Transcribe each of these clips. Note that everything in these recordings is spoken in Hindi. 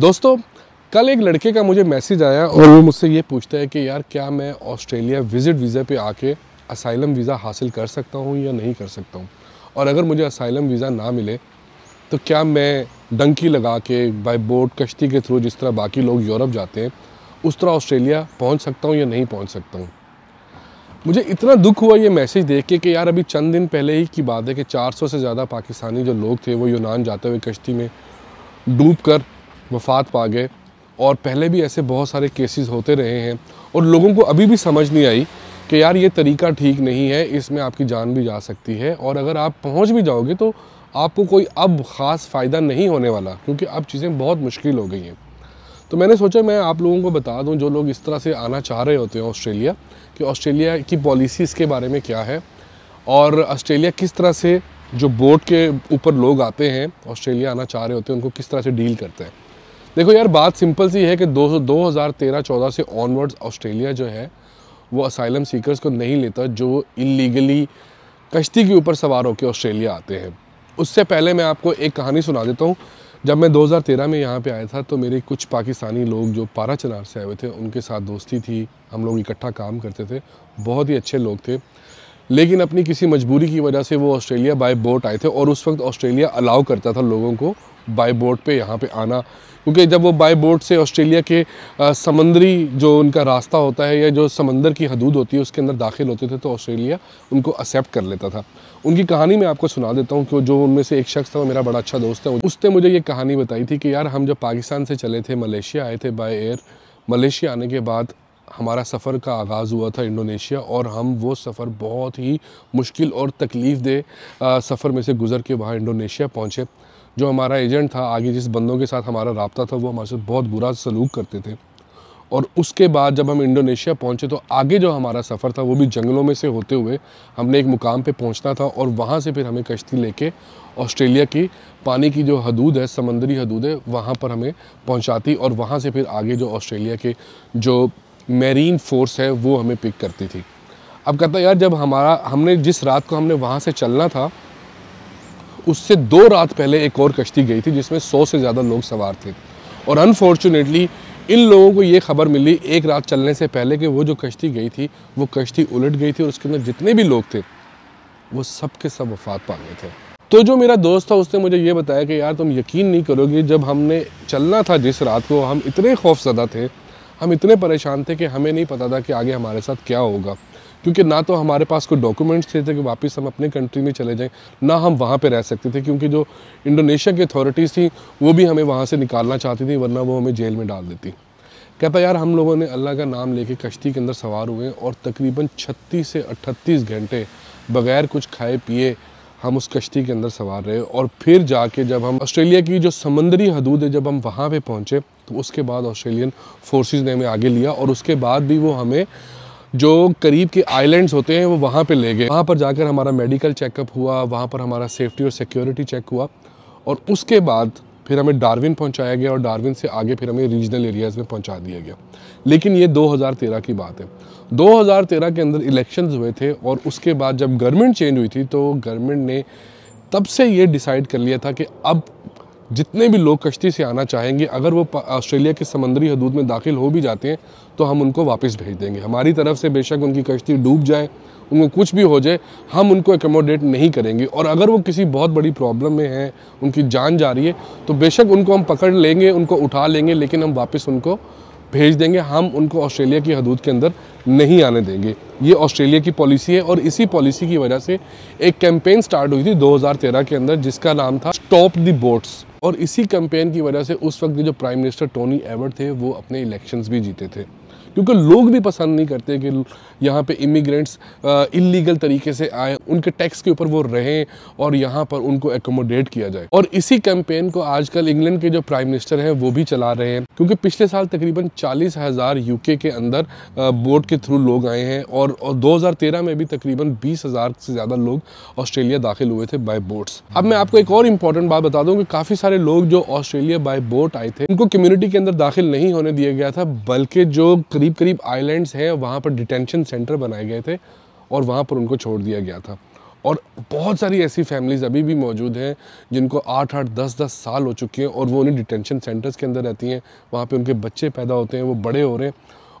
दोस्तों कल एक लड़के का मुझे मैसेज आया और वो मुझसे ये पूछता है कि यार क्या मैं ऑस्ट्रेलिया विज़िट वीज़ा पे आके असाइलम वीज़ा हासिल कर सकता हूँ या नहीं कर सकता हूँ और अगर मुझे असाइलम वीज़ा ना मिले तो क्या मैं डंकी लगा के बाई बोट कश्ती के थ्रू जिस तरह बाकी लोग यूरोप जाते हैं उस तरह ऑस्ट्रेलिया पहुँच सकता हूँ या नहीं पहुँच सकता हूँ मुझे इतना दुख हुआ ये मैसेज देख के कि यार अभी चंद दिन पहले ही की बात है कि 400 से ज़्यादा पाकिस्तानी जो लोग थे वो यूनान जाते हुए कश्ती में डूब कर वफात पा गए और पहले भी ऐसे बहुत सारे केसेस होते रहे हैं और लोगों को अभी भी समझ नहीं आई कि यार ये तरीका ठीक नहीं है इसमें आपकी जान भी जा सकती है और अगर आप पहुंच भी जाओगे तो आपको कोई अब ख़ास फ़ायदा नहीं होने वाला क्योंकि अब चीज़ें बहुत मुश्किल हो गई हैं तो मैंने सोचा मैं आप लोगों को बता दूं जो लोग इस तरह से आना चाह रहे होते हैं ऑस्ट्रेलिया कि ऑस्ट्रेलिया की पॉलिसीज़ के बारे में क्या है और ऑस्ट्रेलिया किस तरह से जो बोट के ऊपर लोग आते हैं ऑस्ट्रेलिया आना चाह रहे होते हैं उनको किस तरह से डील करते हैं देखो यार बात सिंपल सी है कि दो दो हज़ार तेरह चौदह से ऑनवर्ड्स ऑस्ट्रेलिया जो है वो असाइलम सीकर्स को नहीं लेता जो इलीगली कश्ती के ऊपर सवार होकर ऑस्ट्रेलिया आते हैं उससे पहले मैं आपको एक कहानी सुना देता हूँ जब मैं 2013 में यहाँ पे आया था तो मेरे कुछ पाकिस्तानी लोग जो पारा चनार से आए हुए थे उनके साथ दोस्ती थी हम लोग इकट्ठा काम करते थे बहुत ही अच्छे लोग थे लेकिन अपनी किसी मजबूरी की वजह से वो ऑस्ट्रेलिया बाय बोट आए थे और उस वक्त ऑस्ट्रेलिया अलाउ करता था लोगों को बाई बोट पे यहाँ पे आना क्योंकि जब वो बाई बोट से ऑस्ट्रेलिया के समंदरी जो उनका रास्ता होता है या जो समंदर की हदूद होती है उसके अंदर दाखिल होते थे तो ऑस्ट्रेलिया उनको एक्सेप्ट कर लेता था उनकी कहानी मैं आपको सुना देता हूँ कि जो उनमें से एक शख्स था वो मेरा बड़ा अच्छा दोस्त है उसने मुझे ये कहानी बताई थी कि यार हम जब पाकिस्तान से चले थे मलेशिया आए थे बाई एयर मलेशिया आने के बाद हमारा सफ़र का आगाज़ हुआ था इंडोनेशिया और हम वो सफ़र बहुत ही मुश्किल और तकलीफ़ दे सफ़र में से गुज़र के वहाँ इंडोनेशिया पहुँचे जो हमारा एजेंट था आगे जिस बंदों के साथ हमारा रबता था वो हमारे साथ बहुत बुरा सलूक करते थे और उसके बाद जब हम इंडोनेशिया पहुंचे तो आगे जो हमारा सफ़र था वो भी जंगलों में से होते हुए हमने एक मुकाम पे पहुंचना था और वहाँ से फिर हमें कश्ती लेके ऑस्ट्रेलिया की पानी की जो हदूद है समंदरी हदूद है वहाँ पर हमें पहुँचाती और वहाँ से फिर आगे जो ऑस्ट्रेलिया के जो मेरीन फोर्स है वो हमें पिक करती थी अब कहता यार जब हमारा हमने जिस रात को हमने वहाँ से चलना था उससे दो रात पहले एक और कश्ती गई थी जिसमें सौ से ज़्यादा लोग सवार थे और अनफॉर्चुनेटली इन लोगों को ये खबर मिली एक रात चलने से पहले कि वो जो कश्ती गई थी वो कश्ती उलट गई थी और उसके अंदर जितने भी लोग थे वो सब के सब वफात पा गए थे तो जो मेरा दोस्त था उसने मुझे ये बताया कि यार तुम यकीन नहीं करोगे जब हमने चलना था जिस रात को हम इतने खौफजदा थे हम इतने परेशान थे कि हमें नहीं पता था कि आगे हमारे साथ क्या होगा क्योंकि ना तो हमारे पास कोई डॉक्यूमेंट्स थे, थे कि वापस हम अपने कंट्री में चले जाएं ना हम वहाँ पे रह सकते थे क्योंकि जो इंडोनेशिया की अथॉरिटीज़ थी वो भी हमें वहाँ से निकालना चाहती थी वरना वो हमें जेल में डाल देती कहता यार हम लोगों ने अल्लाह का नाम लेके कश्ती के अंदर सवार हुए और तकरीबन छत्तीस से अट्ठतीस घंटे बगैर कुछ खाए पिए हम उस कश्ती के अंदर सवार रहे और फिर जाके जब हम ऑस्ट्रेलिया की जो समंदरी हदूद है जब हम वहाँ पे पहुँचे तो उसके बाद ऑस्ट्रेलियन फोर्सेस ने हमें आगे लिया और उसके बाद भी वो हमें जो करीब के आइलैंड्स होते हैं वो वहाँ पे ले गए वहाँ पर जाकर हमारा मेडिकल चेकअप हुआ वहाँ पर हमारा सेफ्टी और सिक्योरिटी चेक हुआ और उसके बाद फिर हमें डार्विन पहुँचाया गया और डार्विन से आगे फिर हमें रीजनल एरियाज़ में पहुँचा दिया गया लेकिन ये 2013 की बात है 2013 के अंदर इलेक्शंस हुए थे और उसके बाद जब गवर्नमेंट चेंज हुई थी तो गवर्नमेंट ने तब से ये डिसाइड कर लिया था कि अब जितने भी लोग कश्ती से आना चाहेंगे अगर वो ऑस्ट्रेलिया के समंदरी हदूद में दाखिल हो भी जाते हैं तो हम उनको वापस भेज देंगे हमारी तरफ से बेशक उनकी कश्ती डूब जाए उनको कुछ भी हो जाए हम उनको एकोमोडेट नहीं करेंगे और अगर वो किसी बहुत बड़ी प्रॉब्लम में हैं उनकी जान जा रही है तो बेशक उनको हम पकड़ लेंगे उनको उठा लेंगे लेकिन हम वापस उनको भेज देंगे हम उनको ऑस्ट्रेलिया की हदूद के अंदर नहीं आने देंगे ये ऑस्ट्रेलिया की पॉलिसी है और इसी पॉलिसी की वजह से एक कैंपेन स्टार्ट हुई थी 2013 के अंदर जिसका नाम था स्टॉप द बोट्स और इसी कैंपेन की वजह से उस वक्त के जो प्राइम मिनिस्टर टोनी एवर्ट थे वो अपने इलेक्शंस भी जीते थे क्योंकि लोग भी पसंद नहीं करते कि यहाँ पे इमिग्रेंट्स इलीगल तरीके से आए उनके टैक्स के ऊपर वो रहें और यहाँ पर उनको एकोमोडेट किया जाए और इसी कैंपेन को आजकल इंग्लैंड के जो प्राइम मिनिस्टर हैं वो भी चला रहे हैं क्योंकि पिछले साल तकरीबन चालीस हज़ार यूके के अंदर बोट के थ्रू लोग आए हैं और, दो में भी तकरीबन बीस हज़ार से ज़्यादा लोग ऑस्ट्रेलिया दाखिल हुए थे बाय बोट्स अब मैं आपको एक और इम्पॉर्टेंट बात बता दूँ कि काफ़ी सारे लोग जो ऑस्ट्रेलिया बाय बोट आए थे उनको कम्युनिटी के अंदर दाखिल नहीं होने दिया गया था बल्कि जो करीब करीब करीब आइलैंड्स हैं वहाँ पर डिटेंशन सेंटर बनाए गए थे और वहाँ पर उनको छोड़ दिया गया था और बहुत सारी ऐसी फैमिलीज़ अभी भी मौजूद हैं जिनको आठ आठ दस दस साल हो चुके हैं और वो उन्हीं डिटेंशन सेंटर्स के अंदर रहती हैं वहाँ पे उनके बच्चे पैदा होते हैं वो बड़े हो रहे हैं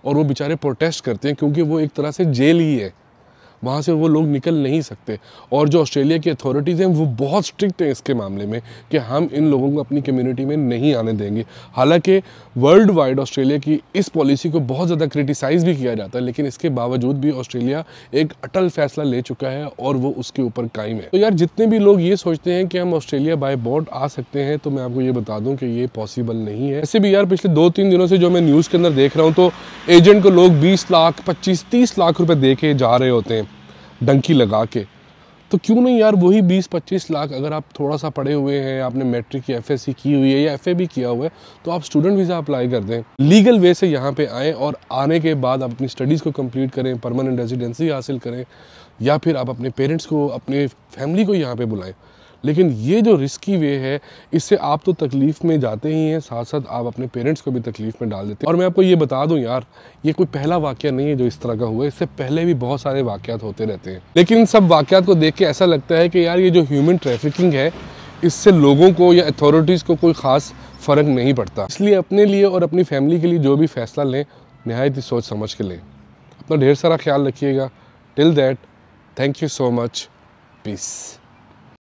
और वो बेचारे प्रोटेस्ट करते हैं क्योंकि वो एक तरह से जेल ही है वहाँ से वो लोग निकल नहीं सकते और जो ऑस्ट्रेलिया की अथॉरिटीज़ हैं वो बहुत स्ट्रिक्ट हैं इसके मामले में कि हम इन लोगों को अपनी कम्यूनिटी में नहीं आने देंगे हालांकि वर्ल्ड वाइड ऑस्ट्रेलिया की इस पॉलिसी को बहुत ज़्यादा क्रिटिसाइज़ भी किया जाता है लेकिन इसके बावजूद भी ऑस्ट्रेलिया एक अटल फैसला ले चुका है और वो उसके ऊपर कायम है तो यार जितने भी लोग ये सोचते हैं कि हम ऑस्ट्रेलिया बाय बोट आ सकते हैं तो मैं आपको ये बता दूँ कि ये पॉसिबल नहीं है ऐसे भी यार पिछले दो तीन दिनों से जो मैं न्यूज़ के अंदर देख रहा हूँ तो एजेंट को लोग बीस लाख पच्चीस तीस लाख रुपये दे के जा रहे होते हैं डंकी लगा के तो क्यों नहीं यार वही 20-25 लाख अगर आप थोड़ा सा पढ़े हुए हैं आपने मैट्रिक या एफ की हुई है या एफ भी किया हुआ है तो आप स्टूडेंट वीज़ा अप्लाई कर दें लीगल वे से यहाँ पे आएँ और आने के बाद आप अपनी स्टडीज़ को कंप्लीट करें परमानेंट रेजिडेंसी हासिल करें या फिर आप अपने पेरेंट्स को अपने फैमिली को यहाँ पर बुलाएँ लेकिन ये जो रिस्की वे है इससे आप तो तकलीफ़ में जाते ही हैं साथ साथ आप अपने पेरेंट्स को भी तकलीफ़ में डाल देते हैं और मैं आपको ये बता दूँ यार ये कोई पहला वाक्य नहीं है जो इस तरह का हुआ इससे पहले भी बहुत सारे वाक़ात होते रहते हैं लेकिन सब वाक़ात को देख के ऐसा लगता है कि यार ये जो ह्यूमन ट्रैफिकिंग है इससे लोगों को या अथॉरिटीज़ को कोई ख़ास फ़र्क नहीं पड़ता इसलिए अपने लिए और अपनी फैमिली के लिए जो भी फ़ैसला लें नहायत ही सोच समझ के लें अपना ढेर सारा ख्याल रखिएगा till that thank you so much piece